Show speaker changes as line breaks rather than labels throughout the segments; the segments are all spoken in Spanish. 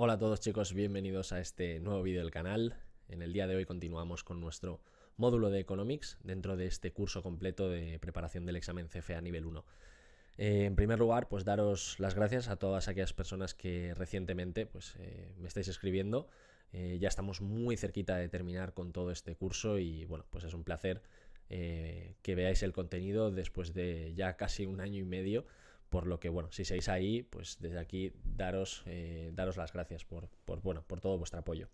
Hola a todos chicos, bienvenidos a este nuevo vídeo del canal. En el día de hoy continuamos con nuestro módulo de Economics dentro de este curso completo de preparación del examen CFA nivel 1. Eh, en primer lugar, pues daros las gracias a todas aquellas personas que recientemente pues, eh, me estáis escribiendo. Eh, ya estamos muy cerquita de terminar con todo este curso y bueno, pues es un placer que veáis el contenido después de ya casi un año y medio por lo que, bueno, si seáis ahí, pues desde aquí daros, eh, daros las gracias por, bueno, por todo vuestro apoyo.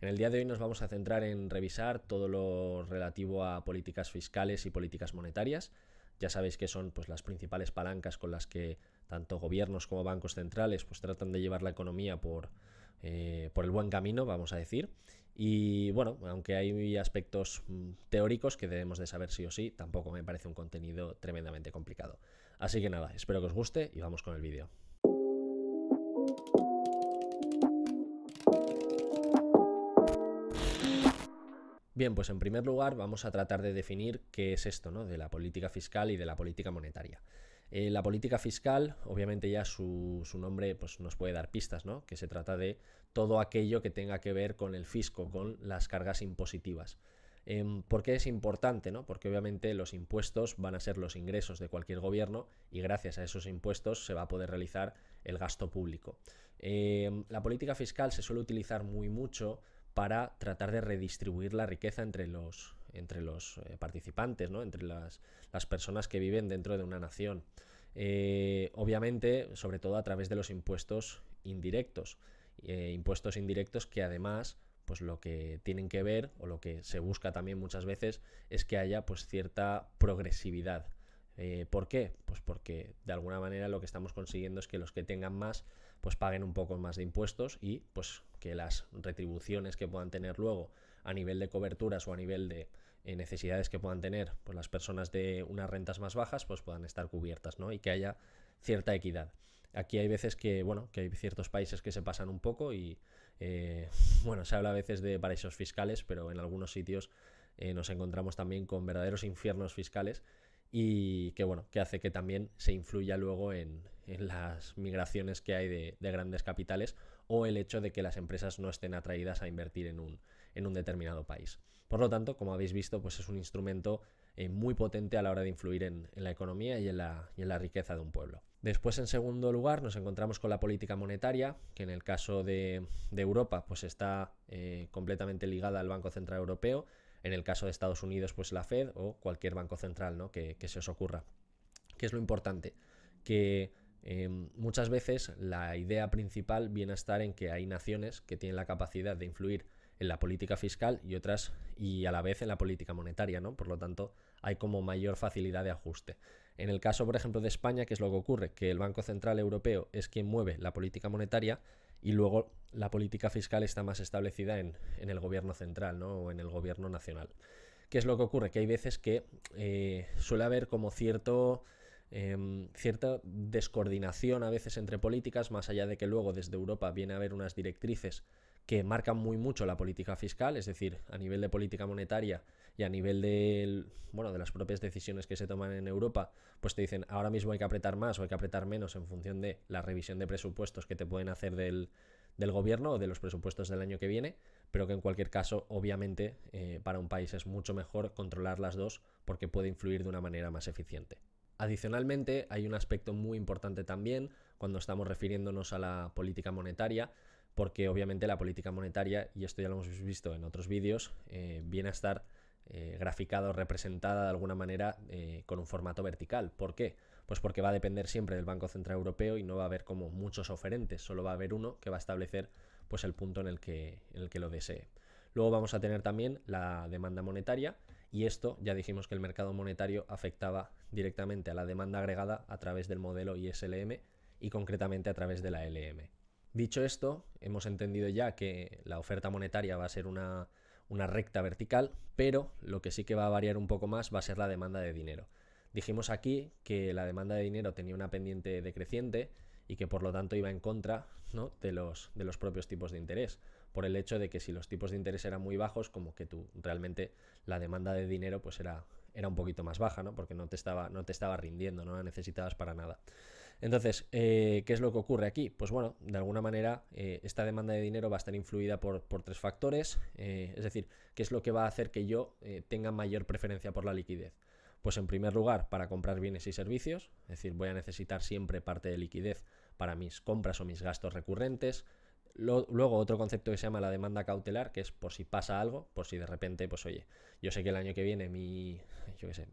En el día de hoy nos vamos a centrar en revisar todo lo relativo a políticas fiscales y políticas monetarias. Ya sabéis que son pues, las principales palancas con las que tanto gobiernos como bancos centrales pues, tratan de llevar la economía por, eh, por el buen camino, vamos a decir. Y bueno, aunque hay aspectos mm, teóricos que debemos de saber sí o sí, tampoco me parece un contenido tremendamente complicado. Así que nada, espero que os guste y vamos con el vídeo. Bien, pues en primer lugar vamos a tratar de definir qué es esto, ¿no? De la política fiscal y de la política monetaria. Eh, la política fiscal, obviamente ya su, nombre pues, nos puede dar pistas, ¿no? Que se trata de todo aquello que tenga que ver con el fisco, con las cargas impositivas. Em, ¿Por qué es importante? Porque obviamente los impuestos van a ser los ingresos de cualquier gobierno y gracias a esos impuestos se va a poder realizar el gasto público. Em, la política fiscal se suele utilizar muy mucho para tratar de redistribuir la riqueza entre los, entre los eh, participantes, entre las, las, personas que viven dentro de una nación. Eh, obviamente, sobre todo a través de los impuestos indirectos. Eh, impuestos indirectos que además pues lo que tienen que ver o lo que se busca también muchas veces es que haya pues cierta progresividad. Eh, ¿Por qué? Pues porque de alguna manera lo que estamos consiguiendo es que los que tengan más pues paguen un poco más de impuestos y pues que las retribuciones que puedan tener luego a nivel de coberturas o a nivel de eh, necesidades que puedan tener pues las personas de unas rentas más bajas pues puedan estar cubiertas, ¿no? Y que haya cierta equidad. Aquí hay veces que, bueno, que hay ciertos países que se pasan un poco y, eh, bueno, se habla a veces de paraísos fiscales, pero en algunos sitios eh, nos encontramos también con verdaderos infiernos fiscales y que, bueno, que hace que también se influya luego en, las migraciones que hay de, grandes capitales o el hecho de que las empresas no estén atraídas a invertir en un, determinado país. Por lo tanto, como habéis visto, pues es un instrumento eh, muy potente a la hora de influir en, la economía y en la riqueza de un pueblo. Después, en segundo lugar, nos encontramos con la política monetaria, que en el caso de, Europa, pues está eh, completamente ligada al Banco Central Europeo. En el caso de Estados Unidos, pues la Fed o cualquier banco central que, se os ocurra. ¿Qué es lo importante? Que em, muchas veces la idea principal viene a estar en que hay naciones que tienen la capacidad de influir en la política fiscal y otras y a la vez en la política monetaria, ¿no? Por lo tanto, hay como mayor facilidad de ajuste. En el caso, por ejemplo, de España, ¿qué es lo que ocurre? Que el Banco Central Europeo es quien mueve la política monetaria y luego la política fiscal está más establecida en, el gobierno central o en el gobierno nacional. ¿Qué es lo que ocurre? Que hay veces que eh, suele haber como cierto... Em, cierta descoordinación a veces entre políticas, más allá de que luego desde Europa viene a haber unas directrices que marcan muy mucho la política fiscal, es decir, a nivel de política monetaria y a nivel de, bueno, de las propias decisiones que se toman en Europa, pues te dicen ahora mismo hay que apretar más o hay que apretar menos en función de la revisión de presupuestos que te pueden hacer del, gobierno o de los presupuestos del año que viene, pero que en cualquier caso, obviamente, eh, para un país es mucho mejor controlar las dos porque puede influir de una manera más eficiente. Adicionalmente, hay un aspecto muy importante también cuando estamos refiriéndonos a la política monetaria, porque obviamente la política monetaria, y esto ya lo hemos visto en otros vídeos, eh, viene a estar eh, graficada o representada de alguna manera eh, con un formato vertical. ¿Por qué? Pues porque va a depender siempre del Banco Central Europeo y no va a haber como muchos oferentes, solo va a haber uno que va a establecer pues el punto en el que, en el que lo desee. Luego vamos a tener también la demanda monetaria y esto ya dijimos que el mercado monetario afectaba directamente a la demanda agregada a través del modelo ISLM y concretamente a través de la LM. Dicho esto, hemos entendido ya que la oferta monetaria va a ser una, recta vertical, pero lo que sí que va a variar un poco más va a ser la demanda de dinero. Dijimos aquí que la demanda de dinero tenía una pendiente decreciente y que por lo tanto iba en contra de, los, propios tipos de interés, por el hecho de que si los tipos de interés eran muy bajos, como que tú realmente la demanda de dinero pues era, era un poquito más baja, ¿no? porque no te, estaba, no te estaba rindiendo, no la necesitabas para nada. Entonces, eh, ¿qué es lo que ocurre aquí? Pues bueno, de alguna manera eh, esta demanda de dinero va a estar influida por, tres factores, eh, es decir, ¿qué es lo que va a hacer que yo tenga mayor preferencia por la liquidez? Pues en primer lugar, para comprar bienes y servicios, es decir, voy a necesitar siempre parte de liquidez para mis compras o mis gastos recurrentes, luego otro concepto que se llama la demanda cautelar, que es por si pasa algo, por si de repente, pues oye, yo sé que el año que viene mi,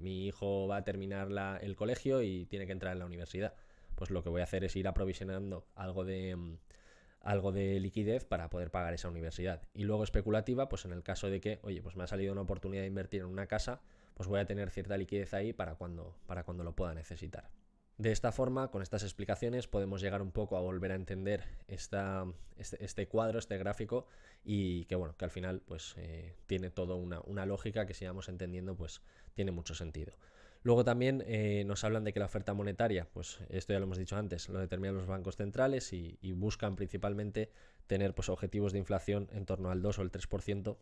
hijo va a terminar el colegio y tiene que entrar en la universidad pues lo que voy a hacer es ir aprovisionando mm, algo de liquidez para poder pagar esa universidad. Y luego especulativa, pues en el caso de que, oye, pues me ha salido una oportunidad de invertir en una casa, pues voy a tener cierta liquidez ahí para cuando, para cuando lo pueda necesitar. De esta forma, con estas explicaciones, podemos llegar un poco a volver a entender este, este, cuadro, este gráfico, y que bueno, que al final, pues eh, tiene toda una, una, lógica que si vamos entendiendo, pues tiene mucho sentido. Luego también eh, nos hablan de que la oferta monetaria, pues esto ya lo hemos dicho antes, lo determinan los bancos centrales y, buscan principalmente tener pues, objetivos de inflación en torno al 2 o el 3%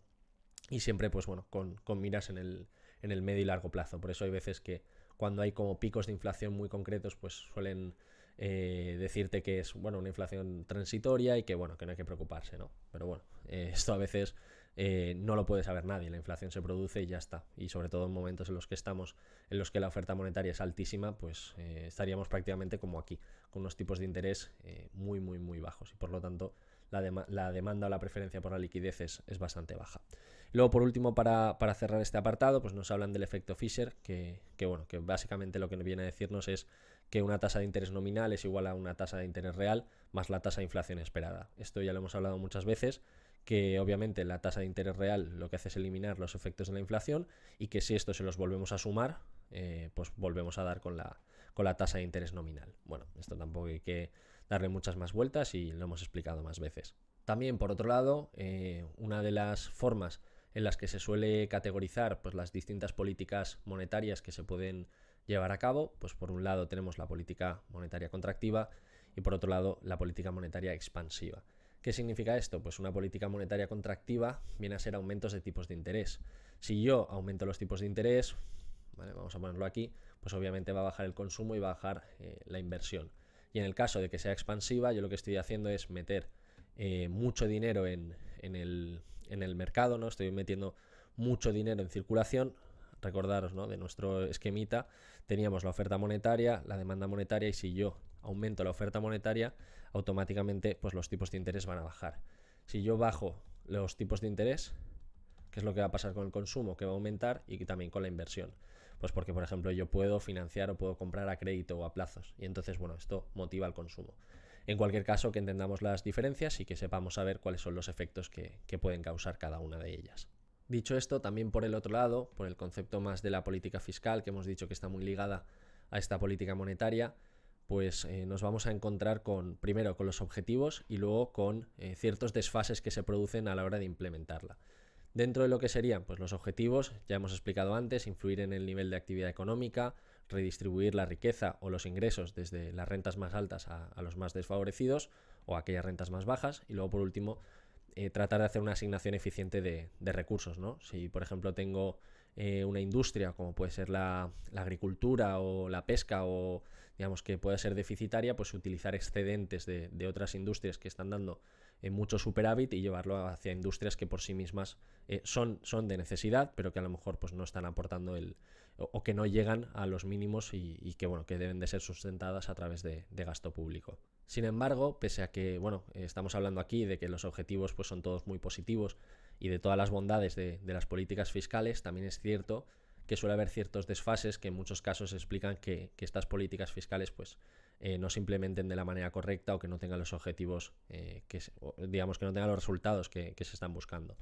y siempre pues bueno, con, con miras en el, en el medio y largo plazo. Por eso hay veces que cuando hay como picos de inflación muy concretos, pues suelen eh, decirte que es bueno una inflación transitoria y que bueno, que no hay que preocuparse, ¿no? Pero bueno, eh, esto a veces eh, no lo puede saber nadie. La inflación se produce y ya está. Y sobre todo en momentos en los que estamos, en los que la oferta monetaria es altísima, pues eh, estaríamos prácticamente como aquí, con unos tipos de interés eh, muy, muy, muy bajos. Y por lo tanto, la, la demanda o la preferencia por la liquidez es, bastante baja. luego, por último, para, cerrar este apartado, pues nos hablan del efecto Fisher, que, que bueno, que básicamente lo que viene a decirnos es que una tasa de interés nominal es igual a una tasa de interés real más la tasa de inflación esperada. Esto ya lo hemos hablado muchas veces que obviamente la tasa de interés real lo que hace es eliminar los efectos de la inflación y que si esto se los volvemos a sumar, eh, pues volvemos a dar con la, con la tasa de interés nominal. Bueno, esto tampoco hay que darle muchas más vueltas y lo hemos explicado más veces. También, por otro lado, eh, una de las formas en las que se suele categorizar pues, las distintas políticas monetarias que se pueden llevar a cabo, pues por un lado tenemos la política monetaria contractiva y por otro lado la política monetaria expansiva. ¿Qué significa esto? Pues una política monetaria contractiva viene a ser aumentos de tipos de interés. Si yo aumento los tipos de interés, vamos a ponerlo aquí, pues obviamente va a bajar el consumo y va a bajar eh, la inversión. Y en el caso de que sea expansiva, yo lo que estoy haciendo es meter eh, mucho dinero en, el, en, el, mercado, ¿no? Estoy metiendo mucho dinero en circulación. Recordaros, ¿no? De nuestro esquemita teníamos la oferta monetaria, la demanda monetaria y si yo aumento la oferta monetaria, automáticamente pues los tipos de interés van a bajar. Si yo bajo los tipos de interés, ¿qué es lo que va a pasar con el consumo? Que va a aumentar y también con la inversión. Pues porque, por ejemplo, yo puedo financiar o puedo comprar a crédito o a plazos. Y entonces, bueno, esto motiva el consumo. En cualquier caso, que entendamos las diferencias y que sepamos saber cuáles son los efectos que pueden causar cada una de ellas. Dicho esto, también por el otro lado, por el concepto más de la política fiscal, que hemos dicho que está muy ligada a esta política monetaria, pues eh, nos vamos a encontrar con, primero, con los objetivos y luego con eh, ciertos desfases que se producen a la hora de implementarla. Dentro de lo que serían pues, los objetivos, ya hemos explicado antes, influir en el nivel de actividad económica, redistribuir la riqueza o los ingresos desde las rentas más altas a, los más desfavorecidos o a aquellas rentas más bajas. Y luego, por último, eh, tratar de hacer una asignación eficiente de, de recursos. ¿no? Si, por ejemplo, tengo eh, una industria como puede ser la, agricultura o la pesca o digamos que pueda ser deficitaria, pues utilizar excedentes de, otras industrias que están dando eh, mucho superávit y llevarlo hacia industrias que por sí mismas eh, son, son de necesidad, pero que a lo mejor pues, no están aportando el o, que no llegan a los mínimos y, que bueno, que deben de ser sustentadas a través de, de gasto público. Sin embargo, pese a que, bueno, estamos hablando aquí de que los objetivos pues, son todos muy positivos y de todas las bondades de, las políticas fiscales, también es cierto que suele haber ciertos desfases que en muchos casos explican que, estas políticas fiscales pues eh, no se implementen de la manera correcta o que no tengan los objetivos, eh, que digamos que no tengan los resultados que, se están buscando.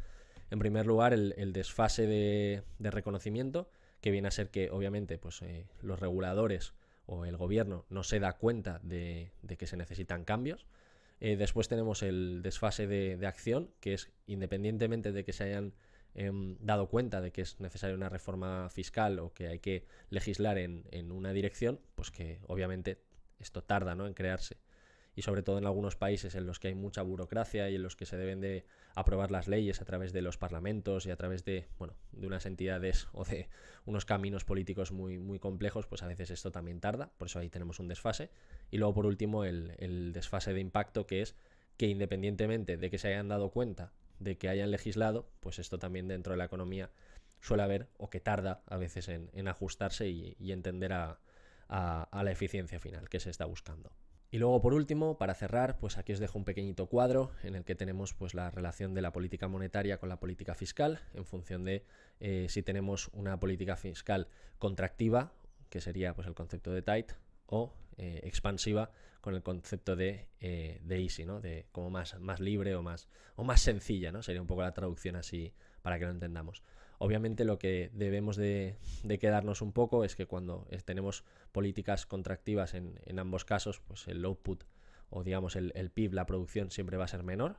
En primer lugar, el, desfase de, reconocimiento, que viene a ser que obviamente pues, eh, los reguladores o el gobierno no se da cuenta de que se necesitan cambios eh, después tenemos el desfase de, acción, que es independientemente de que se hayan em, dado cuenta de que es necesaria una reforma fiscal o que hay que legislar en, en una dirección, pues que obviamente esto tarda ¿no? en crearse y sobre todo en algunos países en los que hay mucha burocracia y en los que se deben de aprobar las leyes a través de los parlamentos y a través de, bueno, de unas entidades o de unos caminos políticos muy, muy complejos, pues a veces esto también tarda, por eso ahí tenemos un desfase. Y luego por último el, desfase de impacto que es que independientemente de que se hayan dado cuenta de que hayan legislado, pues esto también dentro de la economía suele haber o que tarda a veces en, ajustarse y, entender a la eficiencia final que se está buscando. Y luego, por último, para cerrar, pues aquí os dejo un pequeñito cuadro en el que tenemos pues, la relación de la política monetaria con la política fiscal en función de eh, si tenemos una política fiscal contractiva, que sería pues, el concepto de tight, o eh, expansiva con el concepto de, eh, de easy, ¿no? De como más, más libre o más, o más sencilla, ¿no? Sería un poco la traducción así para que lo entendamos. Obviamente lo que debemos de, quedarnos un poco es que cuando tenemos políticas contractivas en, ambos casos, pues el output o digamos el, PIB, la producción siempre va a ser menor.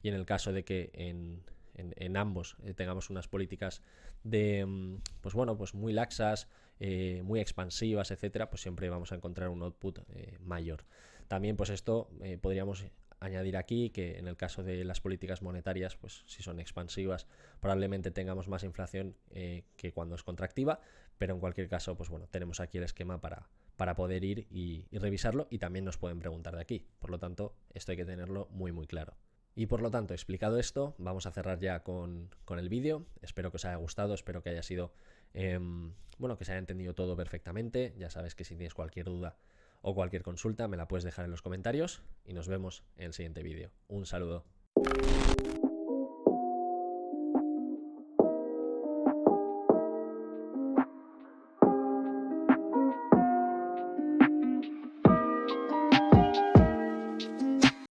Y en el caso de que en, ambos eh, tengamos unas políticas de, mm, pues bueno, pues muy laxas, eh, muy expansivas, etcétera, pues siempre vamos a encontrar un output eh, mayor. También, pues esto podríamos añadir aquí que en el caso de las políticas monetarias, pues si son expansivas, probablemente tengamos más inflación eh, que cuando es contractiva, pero en cualquier caso, pues bueno, tenemos aquí el esquema para, para poder ir y, revisarlo y también nos pueden preguntar de aquí. Por lo tanto, esto hay que tenerlo muy muy claro. Y por lo tanto, explicado esto, vamos a cerrar ya con, el vídeo. Espero que os haya gustado, espero que haya sido, em, bueno, que se haya entendido todo perfectamente. Ya sabes que si tienes cualquier duda, o cualquier consulta me la puedes dejar en los comentarios y nos vemos en el siguiente vídeo. Un saludo.